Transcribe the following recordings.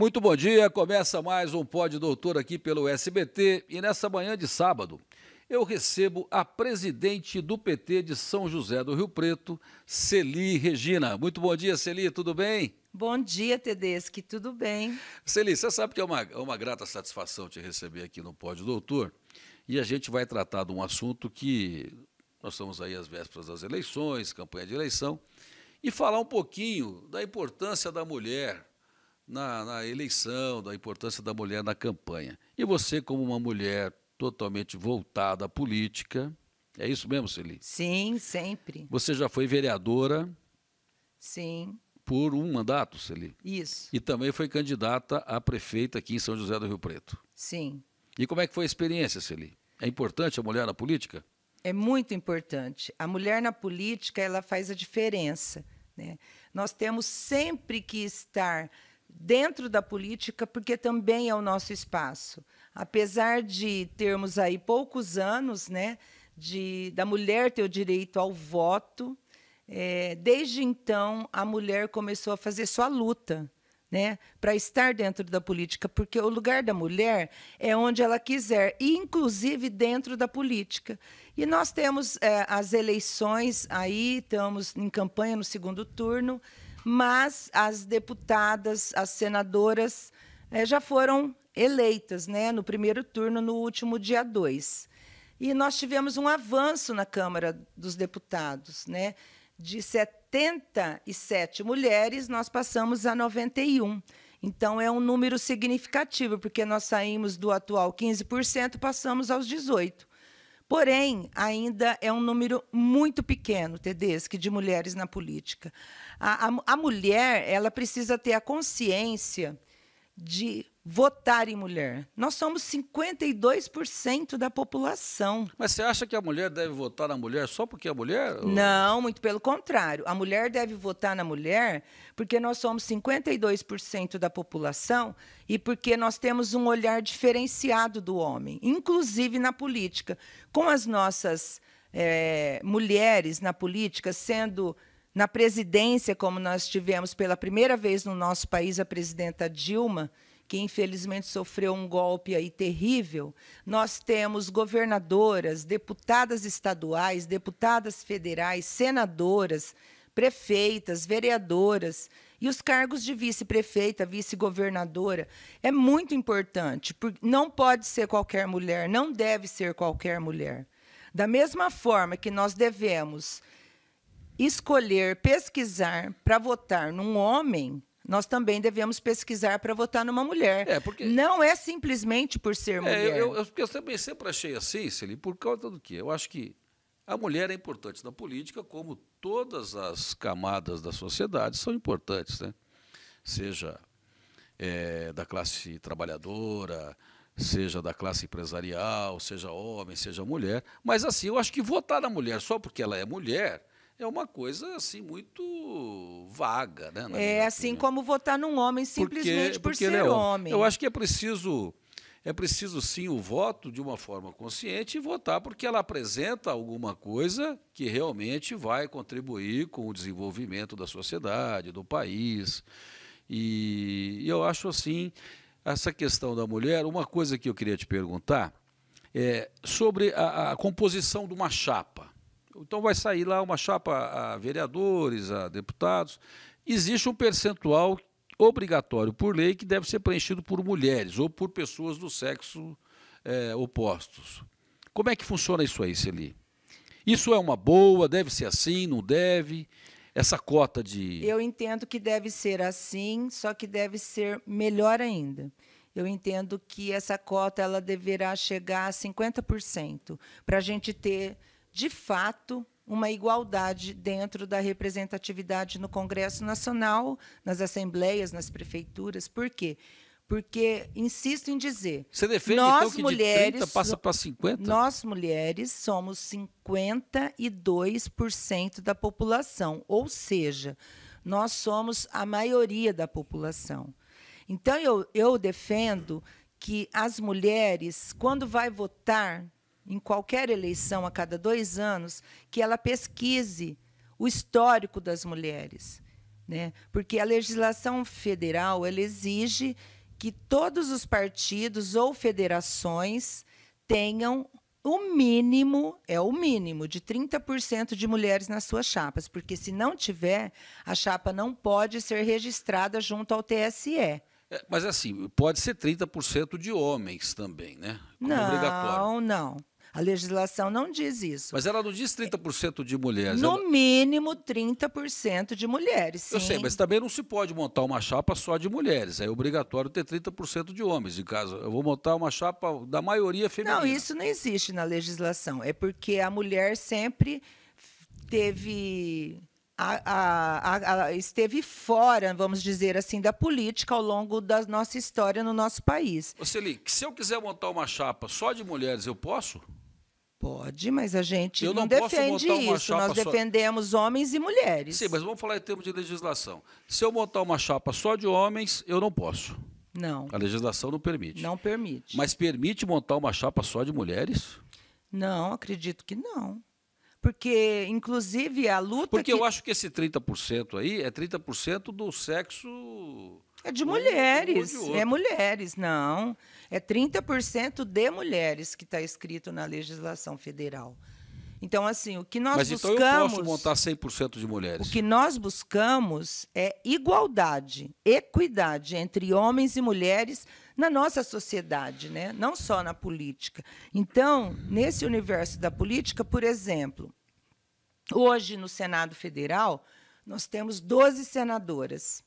Muito bom dia, começa mais um Pod Doutor aqui pelo SBT e nessa manhã de sábado eu recebo a presidente do PT de São José do Rio Preto, Celi Regina. Muito bom dia, Celi, tudo bem? Bom dia, Tedeschi, tudo bem? Celi, você sabe que é uma, é uma grata satisfação te receber aqui no Pod Doutor e a gente vai tratar de um assunto que nós estamos aí às vésperas das eleições, campanha de eleição, e falar um pouquinho da importância da mulher na, na eleição, da importância da mulher na campanha. E você, como uma mulher totalmente voltada à política, é isso mesmo, Celi? Sim, sempre. Você já foi vereadora? Sim. Por um mandato, Celi? Isso. E também foi candidata a prefeita aqui em São José do Rio Preto? Sim. E como é que foi a experiência, Celi? É importante a mulher na política? É muito importante. A mulher na política, ela faz a diferença. Né? Nós temos sempre que estar dentro da política, porque também é o nosso espaço. Apesar de termos aí poucos anos, né, de da mulher ter o direito ao voto, é, desde então a mulher começou a fazer sua luta, né, para estar dentro da política, porque o lugar da mulher é onde ela quiser, inclusive dentro da política. E nós temos é, as eleições aí, estamos em campanha no segundo turno mas as deputadas, as senadoras é, já foram eleitas né, no primeiro turno, no último dia 2. E nós tivemos um avanço na Câmara dos Deputados. Né? De 77 mulheres, nós passamos a 91. Então, é um número significativo, porque nós saímos do atual 15%, passamos aos 18%. Porém, ainda é um número muito pequeno, Tedesco, de mulheres na política. A, a, a mulher ela precisa ter a consciência de votar em mulher. Nós somos 52% da população. Mas você acha que a mulher deve votar na mulher só porque é mulher? Ou... Não, muito pelo contrário. A mulher deve votar na mulher porque nós somos 52% da população e porque nós temos um olhar diferenciado do homem, inclusive na política. Com as nossas é, mulheres na política sendo na presidência, como nós tivemos pela primeira vez no nosso país a presidenta Dilma, que infelizmente sofreu um golpe aí terrível, nós temos governadoras, deputadas estaduais, deputadas federais, senadoras, prefeitas, vereadoras e os cargos de vice-prefeita, vice-governadora. É muito importante, porque não pode ser qualquer mulher, não deve ser qualquer mulher. Da mesma forma que nós devemos escolher, pesquisar para votar num homem, nós também devemos pesquisar para votar numa mulher. É, porque... Não é simplesmente por ser é, mulher. Eu, eu, eu, também sempre achei assim, Celi, por causa do quê? Eu acho que a mulher é importante na política, como todas as camadas da sociedade são importantes, né? Seja é, da classe trabalhadora, seja da classe empresarial, seja homem, seja mulher. Mas assim, eu acho que votar na mulher só porque ela é mulher é uma coisa assim muito vaga, né? é assim como votar num homem simplesmente porque, por porque ser é homem. homem. Eu acho que é preciso é preciso sim o voto de uma forma consciente e votar porque ela apresenta alguma coisa que realmente vai contribuir com o desenvolvimento da sociedade, do país. E eu acho assim essa questão da mulher. Uma coisa que eu queria te perguntar é sobre a, a composição de uma chapa. Então vai sair lá uma chapa a vereadores, a deputados. Existe um percentual obrigatório por lei que deve ser preenchido por mulheres ou por pessoas do sexo é, opostos. Como é que funciona isso aí, Celi? Isso é uma boa? Deve ser assim? Não deve? Essa cota de. Eu entendo que deve ser assim, só que deve ser melhor ainda. Eu entendo que essa cota ela deverá chegar a 50%, para a gente ter de fato, uma igualdade dentro da representatividade no Congresso Nacional, nas assembleias, nas prefeituras. Por quê? Porque insisto em dizer, Você defende, nós então, que mulheres de 30 passa para 50. Nós mulheres somos 52% da população, ou seja, nós somos a maioria da população. Então eu, eu defendo que as mulheres, quando vai votar, em qualquer eleição a cada dois anos, que ela pesquise o histórico das mulheres. Né? Porque a legislação federal ela exige que todos os partidos ou federações tenham o mínimo, é o mínimo, de 30% de mulheres nas suas chapas, porque se não tiver, a chapa não pode ser registrada junto ao TSE. É, mas assim, pode ser 30% de homens também, né? Como não, obrigatório. não. A legislação não diz isso. Mas ela não diz 30% de mulheres. No ela... mínimo 30% de mulheres. Sim. Eu sei, mas também não se pode montar uma chapa só de mulheres. É obrigatório ter 30% de homens. Em caso, eu vou montar uma chapa da maioria feminina. Não, isso não existe na legislação. É porque a mulher sempre teve. A, a, a, esteve fora, vamos dizer assim, da política ao longo da nossa história no nosso país. Ô, Celi, se eu quiser montar uma chapa só de mulheres, eu posso? Pode, mas a gente eu não, não defende isso. Nós defendemos só... homens e mulheres. Sim, mas vamos falar em termos de legislação. Se eu montar uma chapa só de homens, eu não posso. Não. A legislação não permite. Não permite. Mas permite montar uma chapa só de mulheres? Não, acredito que não. Porque, inclusive, a luta. Porque que... eu acho que esse 30% aí é 30% do sexo. É de mulheres. de é mulheres, não. É 30% de mulheres que está escrito na legislação federal. Então, assim, o que nós Mas, buscamos. Mas então eu posso montar 100% de mulheres. O que nós buscamos é igualdade, equidade entre homens e mulheres na nossa sociedade, né? não só na política. Então, nesse universo da política, por exemplo, hoje no Senado Federal, nós temos 12 senadoras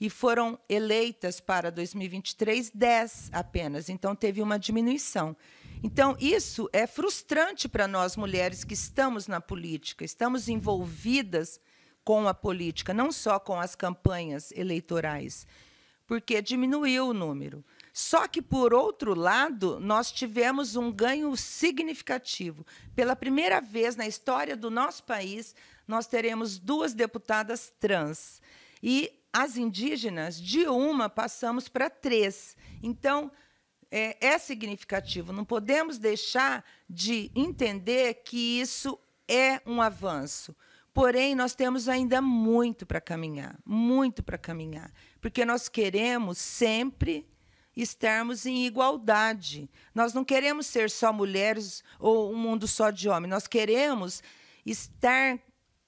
e foram eleitas para 2023 10 apenas, então teve uma diminuição. Então, isso é frustrante para nós mulheres que estamos na política, estamos envolvidas com a política, não só com as campanhas eleitorais, porque diminuiu o número. Só que, por outro lado, nós tivemos um ganho significativo. Pela primeira vez na história do nosso país, nós teremos duas deputadas trans. E as indígenas, de uma passamos para três. Então, é, é significativo. Não podemos deixar de entender que isso é um avanço. Porém, nós temos ainda muito para caminhar, muito para caminhar, porque nós queremos sempre estarmos em igualdade. Nós não queremos ser só mulheres ou um mundo só de homens. Nós queremos estar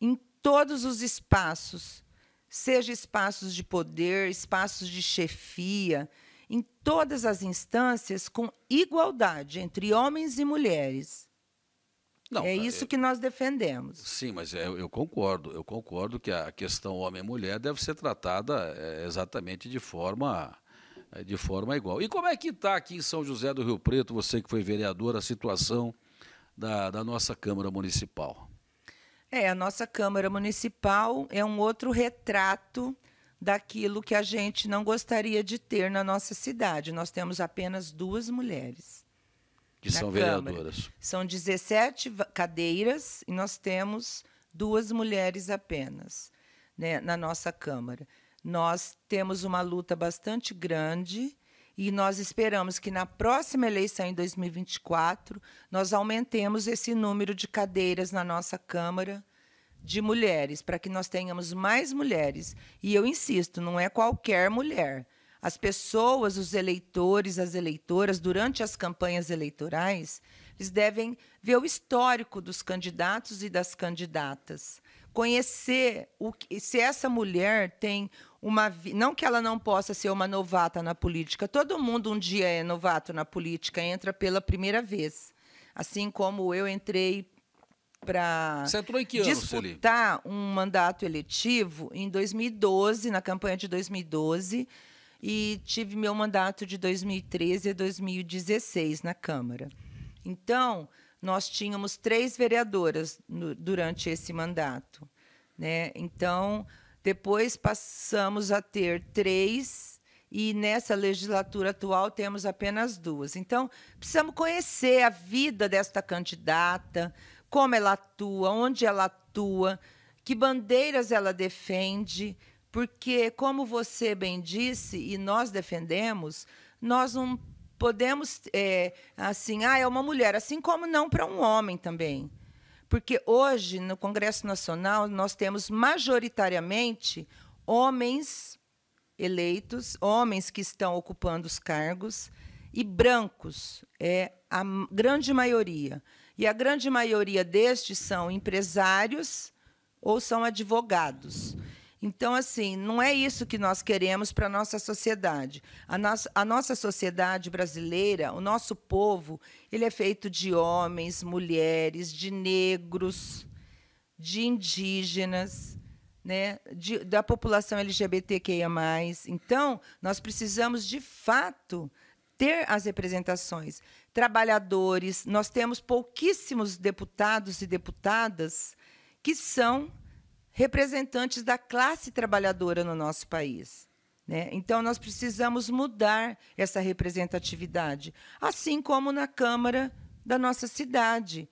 em todos os espaços seja espaços de poder, espaços de chefia, em todas as instâncias com igualdade entre homens e mulheres. Não, é, é isso é que nós defendemos. Sim, mas eu, é, eu, concordo. Eu concordo que a questão homem e mulher deve ser tratada exatamente de forma de forma igual. E como é que está aqui em São José do Rio Preto, você que foi vereador, a situação da, da nossa Câmara Municipal? É, a nossa Câmara Municipal é um outro retrato daquilo que a gente não gostaria de ter na nossa cidade. Nós temos apenas duas mulheres. Que são Câmara. vereadoras. São 17 cadeiras e nós temos duas mulheres apenas né, na nossa Câmara. Nós temos uma luta bastante grande e nós esperamos que na próxima eleição, em 2024, nós aumentemos esse número de cadeiras na nossa Câmara de mulheres, para que nós tenhamos mais mulheres. E eu insisto, não é qualquer mulher. As pessoas, os eleitores, as eleitoras, durante as campanhas eleitorais, eles devem ver o histórico dos candidatos e das candidatas. Conhecer o, se essa mulher tem uma. Não que ela não possa ser uma novata na política, todo mundo um dia é novato na política, entra pela primeira vez. Assim como eu entrei para disputar um mandato eletivo em 2012, na campanha de 2012, e tive meu mandato de 2013 a 2016 na Câmara. Então, nós tínhamos três vereadoras no, durante esse mandato. Né? Então, depois passamos a ter três e nessa legislatura atual temos apenas duas. Então, precisamos conhecer a vida desta candidata, como ela atua, onde ela atua, que bandeiras ela defende, porque, como você bem disse e nós defendemos, nós não podemos é, assim, ah, é uma mulher, assim como não para um homem também. Porque hoje, no Congresso Nacional, nós temos majoritariamente homens eleitos, homens que estão ocupando os cargos, e brancos, é a grande maioria. E a grande maioria destes são empresários ou são advogados. Então, assim, não é isso que nós queremos para a nossa sociedade. A nossa, a nossa sociedade brasileira, o nosso povo, ele é feito de homens, mulheres, de negros, de indígenas, né, de, da população LGBTQIA. Então, nós precisamos, de fato, ter as representações trabalhadores, nós temos pouquíssimos deputados e deputadas que são representantes da classe trabalhadora no nosso país. Né? Então, nós precisamos mudar essa representatividade, assim como na Câmara da nossa cidade.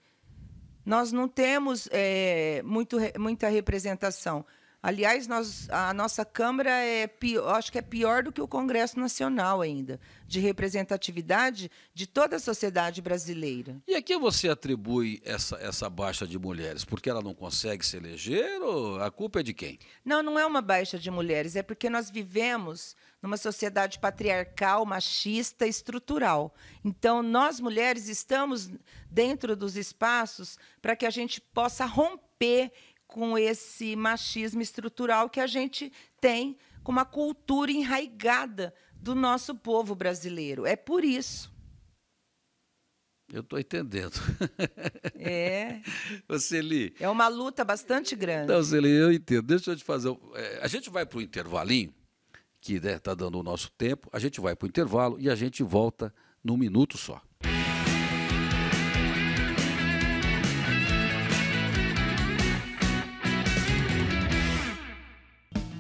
Nós não temos é, muito, muita representação. Aliás, nós, a nossa Câmara é pior, acho que é pior do que o Congresso Nacional ainda, de representatividade de toda a sociedade brasileira. E a que você atribui essa, essa baixa de mulheres? Porque ela não consegue se eleger ou a culpa é de quem? Não, não é uma baixa de mulheres, é porque nós vivemos numa sociedade patriarcal, machista, estrutural. Então, nós mulheres estamos dentro dos espaços para que a gente possa romper com esse machismo estrutural que a gente tem com uma cultura enraigada do nosso povo brasileiro. É por isso. Eu estou entendendo. É. Você li. É uma luta bastante grande. Não, Celi, eu entendo. Deixa eu te fazer. É, a gente vai para o intervalinho, que está né, tá dando o nosso tempo. A gente vai para o intervalo e a gente volta num minuto só.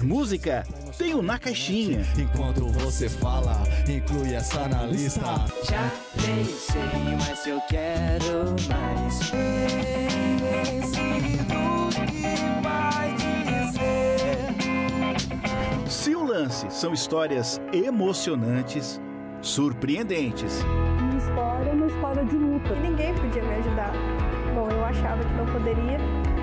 música, tem Na Caixinha. Enquanto você fala, inclui essa na lista. Já pensei, mas eu quero mais. Se o lance são histórias emocionantes, surpreendentes. Minha história é uma história de luta. Ninguém podia me ajudar. Bom, eu achava que não poderia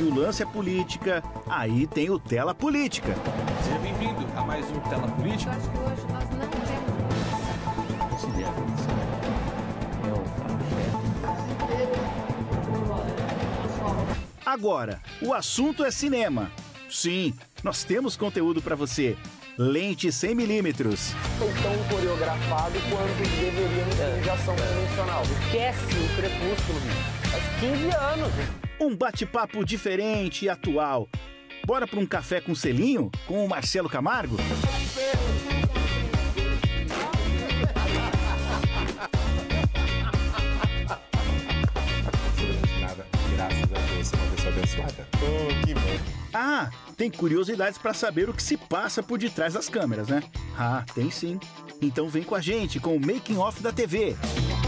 se o lance é política, aí tem o Tela Política. Seja bem-vindo a mais um Tela Política. hoje nós não temos. Considera, é é Agora, o assunto é cinema. Sim, nós temos conteúdo para você. Lente 100mm. Tão coreografado quanto deveria no é. de ação convencional. Esquece o crepúsculo, meu. Faz 15 anos. Um bate-papo diferente e atual. Bora para um café com selinho com o Marcelo Camargo? graças a Deus, uma pessoa abençoada. Oh, que ah, tem curiosidades para saber o que se passa por detrás das câmeras, né? Ah, tem sim. Então vem com a gente com o Making Off da TV.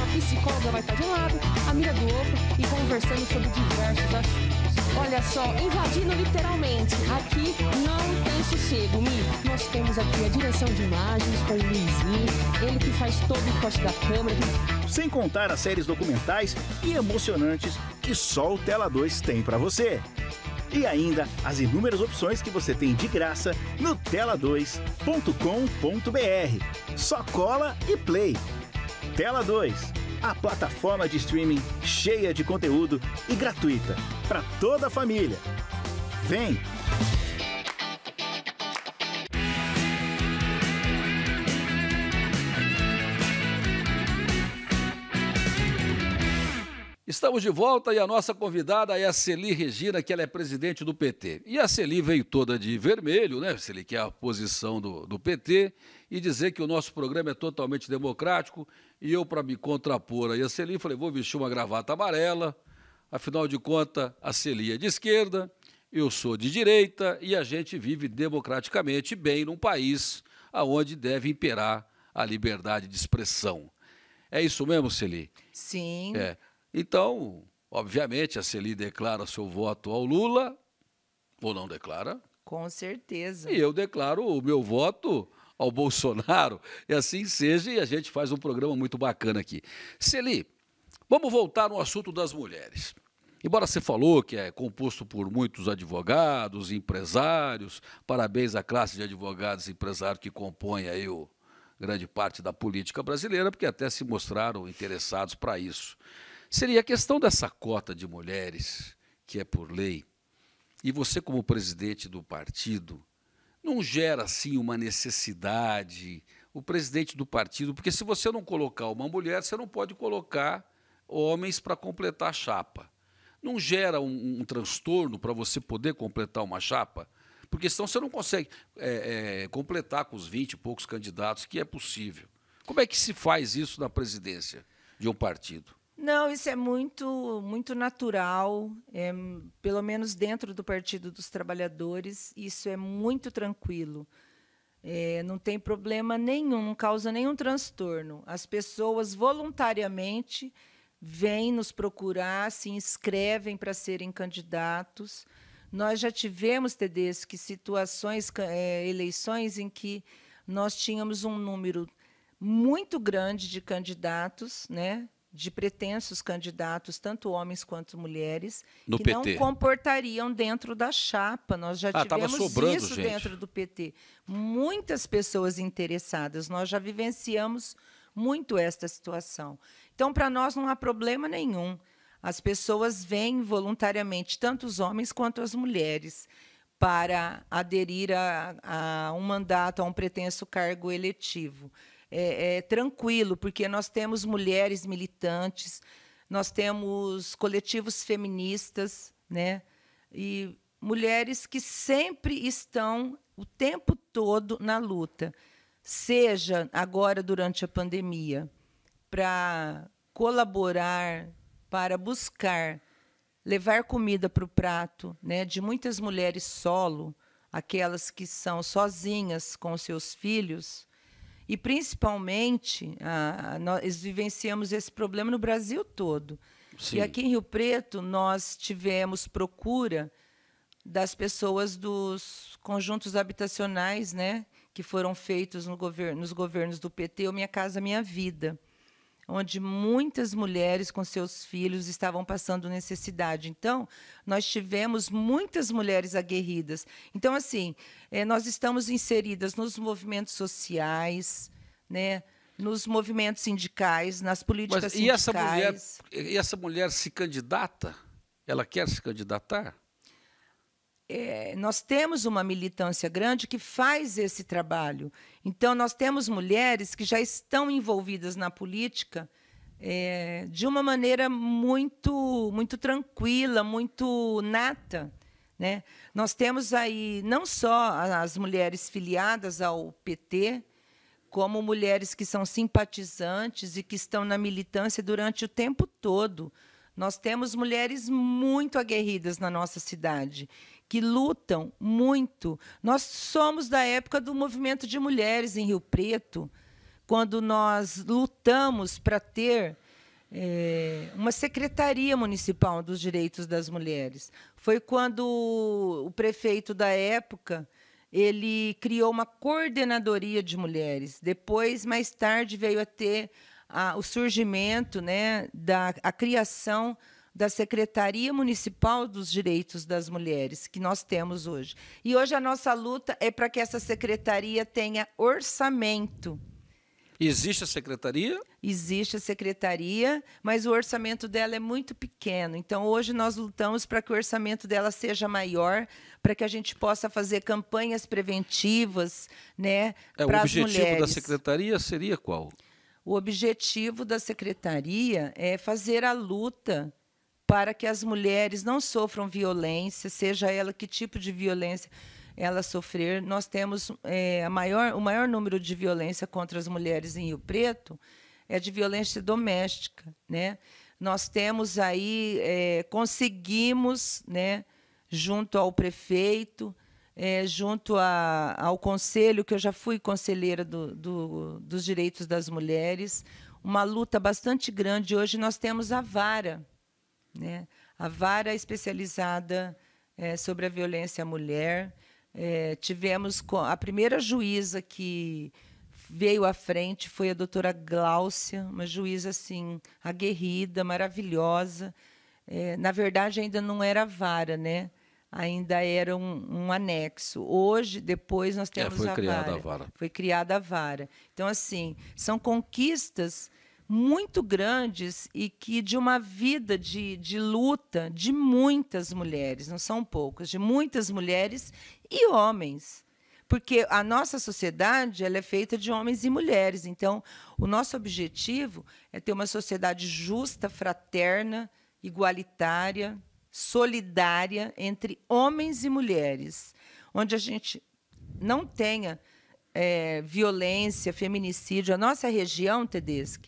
A psicóloga vai estar tá de um lado, a mira do outro e conversando sobre diversos assuntos. Olha só, invadindo literalmente. Aqui não tem sossego, Mi. Nós temos aqui a direção de imagens com o Luizinho, ele que faz todo o corte da câmera. Sem contar as séries documentais e emocionantes que só o Tela 2 tem para você e ainda as inúmeras opções que você tem de graça no tela2.com.br. Só cola e play. Tela 2, a plataforma de streaming cheia de conteúdo e gratuita para toda a família. Vem! Estamos de volta e a nossa convidada é a Celi Regina, que ela é presidente do PT. E a Celi veio toda de vermelho, né, Celi, que é a posição do, do PT, e dizer que o nosso programa é totalmente democrático. E eu, para me contrapor aí a Celi, falei, vou vestir uma gravata amarela. Afinal de contas, a Celi é de esquerda, eu sou de direita e a gente vive democraticamente bem num país aonde deve imperar a liberdade de expressão. É isso mesmo, Celi? Sim. É. Então, obviamente, a Celi declara seu voto ao Lula, ou não declara? Com certeza. E eu declaro o meu voto ao Bolsonaro, e assim seja, e a gente faz um programa muito bacana aqui. Celi, vamos voltar no assunto das mulheres. Embora você falou que é composto por muitos advogados, empresários, parabéns à classe de advogados e empresários que compõem aí o grande parte da política brasileira, porque até se mostraram interessados para isso seria a questão dessa cota de mulheres, que é por lei, e você, como presidente do partido, não gera assim uma necessidade, o presidente do partido, porque se você não colocar uma mulher, você não pode colocar homens para completar a chapa. Não gera um, um transtorno para você poder completar uma chapa? Porque senão você não consegue é, é, completar com os 20 e poucos candidatos que é possível. Como é que se faz isso na presidência de um partido? Não, isso é muito, muito natural, é, pelo menos dentro do Partido dos Trabalhadores, isso é muito tranquilo. É, não tem problema nenhum, não causa nenhum transtorno. As pessoas voluntariamente vêm nos procurar, se inscrevem para serem candidatos. Nós já tivemos, Tedesco, situações, é, eleições em que nós tínhamos um número muito grande de candidatos, né? de pretensos candidatos, tanto homens quanto mulheres, no que PT. não comportariam dentro da chapa. Nós já ah, tivemos sobrando, isso gente. dentro do PT. Muitas pessoas interessadas. Nós já vivenciamos muito esta situação. Então, para nós não há problema nenhum. As pessoas vêm voluntariamente, tanto os homens quanto as mulheres, para aderir a, a um mandato, a um pretenso cargo eletivo é, é, tranquilo, porque nós temos mulheres militantes, nós temos coletivos feministas, né? E mulheres que sempre estão o tempo todo na luta, seja agora durante a pandemia, para colaborar, para buscar levar comida para o prato, né, de muitas mulheres solo, aquelas que são sozinhas com seus filhos, e, principalmente, ah, nós vivenciamos esse problema no Brasil todo. Sim. E aqui em Rio Preto, nós tivemos procura das pessoas dos conjuntos habitacionais né, que foram feitos no governo, nos governos do PT, O Minha Casa Minha Vida onde muitas mulheres com seus filhos estavam passando necessidade. Então, nós tivemos muitas mulheres aguerridas. Então, assim, é, nós estamos inseridas nos movimentos sociais, né? nos movimentos sindicais, nas políticas Mas, e sindicais. Essa mulher, e essa mulher se candidata? Ela quer se candidatar? é, nós temos uma militância grande que faz esse trabalho. Então, nós temos mulheres que já estão envolvidas na política é, de uma maneira muito, muito tranquila, muito nata. Né? Nós temos aí não só as mulheres filiadas ao PT, como mulheres que são simpatizantes e que estão na militância durante o tempo todo. Nós temos mulheres muito aguerridas na nossa cidade, que lutam muito. Nós somos da época do movimento de mulheres em Rio Preto, quando nós lutamos para ter é, uma secretaria municipal dos direitos das mulheres. Foi quando o prefeito da época ele criou uma coordenadoria de mulheres. Depois, mais tarde, veio a ter a, o surgimento, né, da a criação da Secretaria Municipal dos Direitos das Mulheres, que nós temos hoje. E hoje a nossa luta é para que essa secretaria tenha orçamento. Existe a secretaria? Existe a secretaria, mas o orçamento dela é muito pequeno. Então, hoje nós lutamos para que o orçamento dela seja maior, para que a gente possa fazer campanhas preventivas né, é, para as mulheres. O objetivo da secretaria seria qual? O objetivo da secretaria é fazer a luta para que as mulheres não sofram violência, seja ela que tipo de violência ela sofrer. Nós temos é, maior, o maior número de violência contra as mulheres em Rio Preto é de violência doméstica, né? Nós temos aí é, conseguimos, né, junto ao prefeito, é, junto a, ao conselho, que eu já fui conselheira do, do, dos direitos das mulheres, uma luta bastante grande. Hoje nós temos a vara, né? a vara especializada é, sobre a violência à mulher. É, tivemos a primeira juíza que veio à frente foi a doutora Gláucia, uma juíza assim aguerrida, maravilhosa. É, na verdade, ainda não era vara, né? ainda era um, um anexo. Hoje, depois, nós é, temos é, foi a, criada vara. a vara. Foi criada a vara. Então, assim, são conquistas muito grandes e que de uma vida de, de luta de muitas mulheres, não são poucas, de muitas mulheres e homens porque a nossa sociedade ela é feita de homens e mulheres. Então, o nosso objetivo é ter uma sociedade justa, fraterna, igualitária, solidária entre homens e mulheres, onde a gente não tenha é, violência, feminicídio. A nossa região, Tedeschi,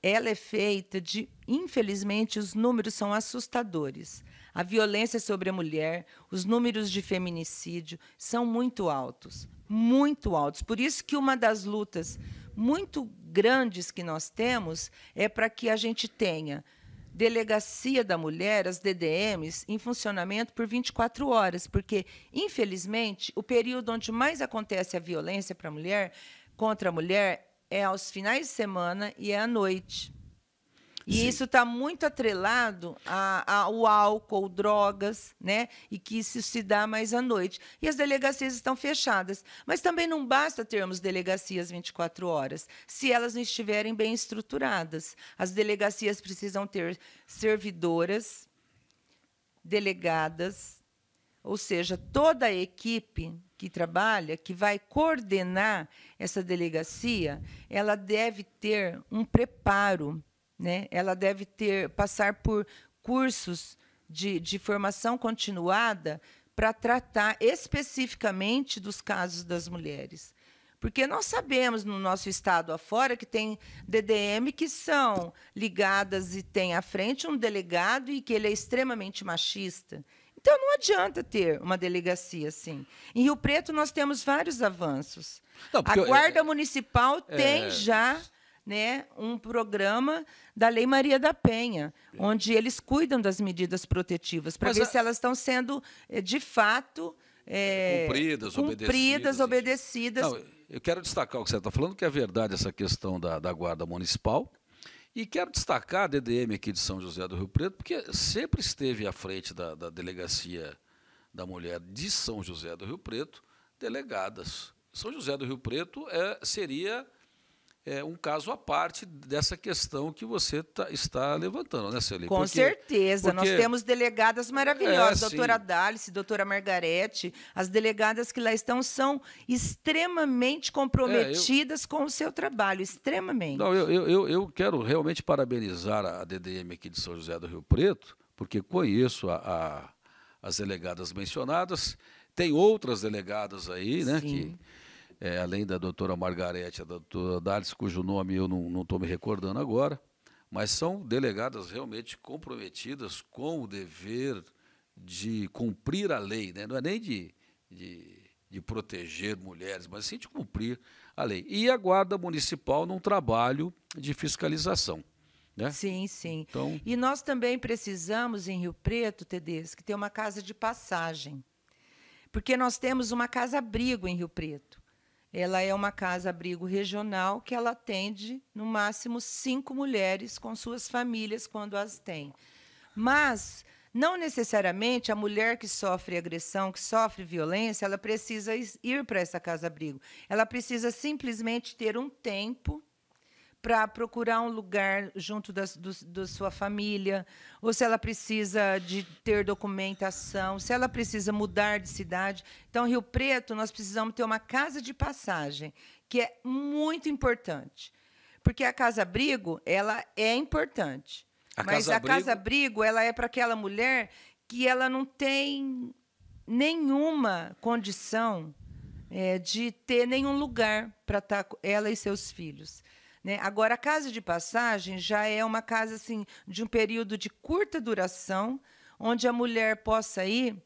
ela é feita de, infelizmente, os números são assustadores. A violência sobre a mulher, os números de feminicídio são muito altos, muito altos. Por isso que uma das lutas muito grandes que nós temos é para que a gente tenha Delegacia da Mulher, as DDMs, em funcionamento por 24 horas, porque, infelizmente, o período onde mais acontece a violência para a mulher, contra a mulher, é aos finais de semana e é à noite. E Sim. isso está muito atrelado ao álcool, drogas, né? E que isso se dá mais à noite. E as delegacias estão fechadas. Mas também não basta termos delegacias 24 horas, se elas não estiverem bem estruturadas. As delegacias precisam ter servidoras, delegadas, ou seja, toda a equipe que trabalha, que vai coordenar essa delegacia, ela deve ter um preparo né? Ela deve ter passar por cursos de, de formação continuada para tratar especificamente dos casos das mulheres. Porque nós sabemos no nosso estado afora que tem DDM que são ligadas e tem à frente um delegado e que ele é extremamente machista. Então não adianta ter uma delegacia assim. Em Rio Preto nós temos vários avanços. Não, a guarda eu, municipal é, tem já é, né, um programa da Lei Maria da Penha, onde eles cuidam das medidas protetivas para ver a... se elas estão sendo, eh, de fato, é, cumpridas, cumpridas, obedecidas. obedecidas. Não, eu quero destacar o que você está falando, que é verdade essa questão da, da Guarda Municipal. E quero destacar a DDM aqui de São José do Rio Preto, porque sempre esteve à frente da, da Delegacia da Mulher de São José do Rio Preto, delegadas. São José do Rio Preto é, seria é um caso à parte dessa questão que você tá, está levantando, né, Celina? Com porque, certeza. Porque... Nós temos delegadas maravilhosas, é, doutora Dálice, doutora Margarete. As delegadas que lá estão são extremamente comprometidas é, eu... com o seu trabalho, extremamente. Não, eu, eu, eu quero realmente parabenizar a DDM aqui de São José do Rio Preto, porque conheço a, a, as delegadas mencionadas. Tem outras delegadas aí, né? Sim. Que, é, além da doutora Margarete, a doutora Dales, cujo nome eu não estou me recordando agora, mas são delegadas realmente comprometidas com o dever de cumprir a lei, né? não é nem de, de, de proteger mulheres, mas sim de cumprir a lei. E a Guarda Municipal num trabalho de fiscalização. Né? Sim, sim. Então... E nós também precisamos, em Rio Preto, Tedesco, ter uma casa de passagem. Porque nós temos uma casa-abrigo em Rio Preto. Ela é uma casa-abrigo regional que ela atende, no máximo, cinco mulheres com suas famílias, quando as tem. Mas, não necessariamente a mulher que sofre agressão, que sofre violência, ela precisa ir para essa casa-abrigo. Ela precisa simplesmente ter um tempo para procurar um lugar junto da, do, do sua família, ou se ela precisa de ter documentação, se ela precisa mudar de cidade. Então, Rio Preto, nós precisamos ter uma casa de passagem, que é muito importante. Porque a casa-abrigo, ela é importante. A mas casa a casa-abrigo, ela é para aquela mulher que ela não tem nenhuma condição é, de ter nenhum lugar para estar tá ela e seus filhos. Né? Agora, a casa de passagem já é uma casa assim de um período de curta duração, onde a mulher possa ir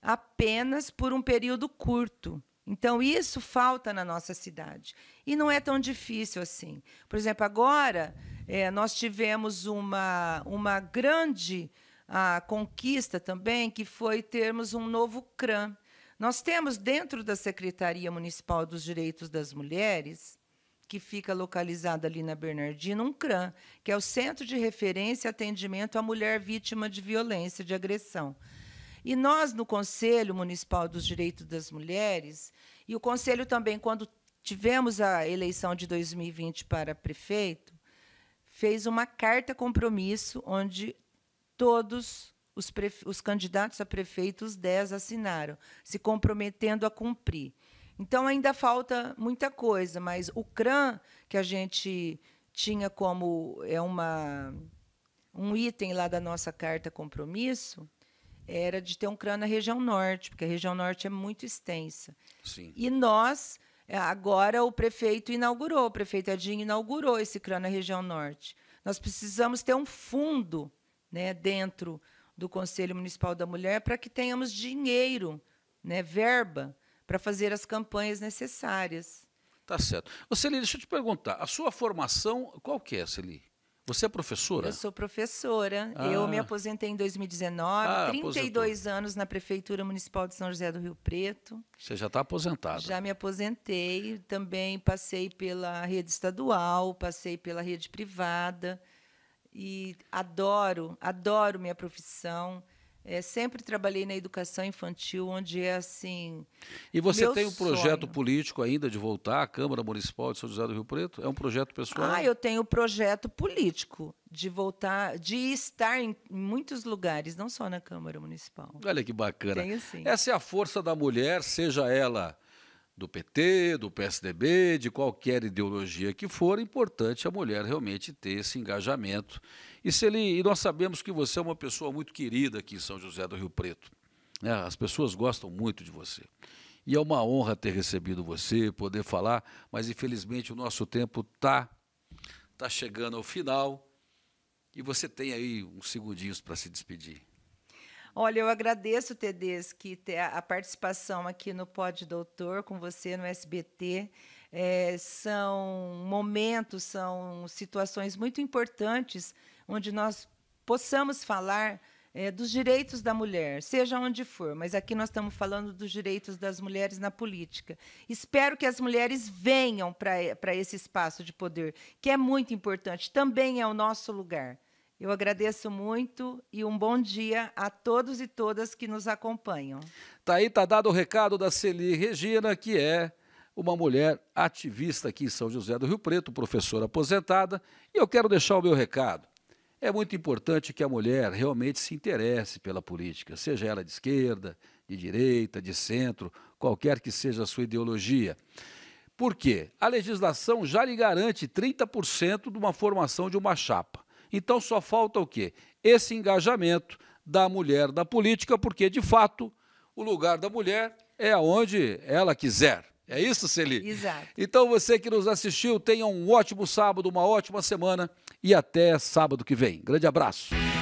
apenas por um período curto. Então, isso falta na nossa cidade. E não é tão difícil assim. Por exemplo, agora é, nós tivemos uma, uma grande a, ah, conquista também, que foi termos um novo CRAM. Nós temos dentro da Secretaria Municipal dos Direitos das Mulheres que fica localizado ali na Bernardina, um CRAM, que é o Centro de Referência e Atendimento à Mulher Vítima de Violência de Agressão. E nós, no Conselho Municipal dos Direitos das Mulheres, e o Conselho também, quando tivemos a eleição de 2020 para prefeito, fez uma carta compromisso onde todos os, os candidatos a prefeitos, 10, assinaram, se comprometendo a cumprir. Então ainda falta muita coisa, mas o CRAN, que a gente tinha como é uma, um item lá da nossa carta compromisso, era de ter um CRAN na região norte, porque a região norte é muito extensa. Sim. E nós, é, agora o prefeito inaugurou, o prefeito Adinho inaugurou esse CRAN na região norte. Nós precisamos ter um fundo né, dentro do Conselho Municipal da Mulher para que tenhamos dinheiro, né, verba, para fazer as campanhas necessárias. Tá certo. Ô, Celi, deixa eu te perguntar, a sua formação, qual que é, Celi? Você é professora? Eu sou professora. Ah. Eu me aposentei em 2019, ah, 32 aposentou. anos na Prefeitura Municipal de São José do Rio Preto. Você já está aposentada? Já me aposentei. Também passei pela rede estadual, passei pela rede privada. E adoro, adoro minha profissão. É, sempre trabalhei na educação infantil, onde é assim. E você tem um projeto político ainda de voltar à Câmara Municipal de São José do Rio Preto? É um projeto pessoal? Ah, eu tenho um projeto político de voltar, de estar em muitos lugares, não só na Câmara Municipal. Olha que bacana. Tenho, sim. Essa é a força da mulher, seja ela do PT, do PSDB, de qualquer ideologia que for, é importante a mulher realmente ter esse engajamento. E, se ele, e nós sabemos que você é uma pessoa muito querida aqui em São José do Rio Preto. Né? As pessoas gostam muito de você. E é uma honra ter recebido você, poder falar, mas infelizmente o nosso tempo está tá chegando ao final. E você tem aí uns segundinhos para se despedir. Olha, eu agradeço, Tedeschi, a participação aqui no Pod Doutor com você no SBT. É, são momentos, são situações muito importantes onde nós possamos falar é, dos direitos da mulher, seja onde for, mas aqui nós estamos falando dos direitos das mulheres na política. Espero que as mulheres venham para esse espaço de poder, que é muito importante, também é o nosso lugar. Eu agradeço muito e um bom dia a todos e todas que nos acompanham. Tá aí, tá dado o recado da Celi Regina, que é uma mulher ativista aqui em São José do Rio Preto, professora aposentada, e eu quero deixar o meu recado. É muito importante que a mulher realmente se interesse pela política, seja ela de esquerda, de direita, de centro, qualquer que seja a sua ideologia. Por quê? A legislação já lhe garante 30% de uma formação de uma chapa. Então só falta o quê? Esse engajamento da mulher da política, porque de fato o lugar da mulher é aonde ela quiser. É isso, Celi? Exato. Então você que nos assistiu, tenha um ótimo sábado, uma ótima semana e até sábado que vem. Grande abraço.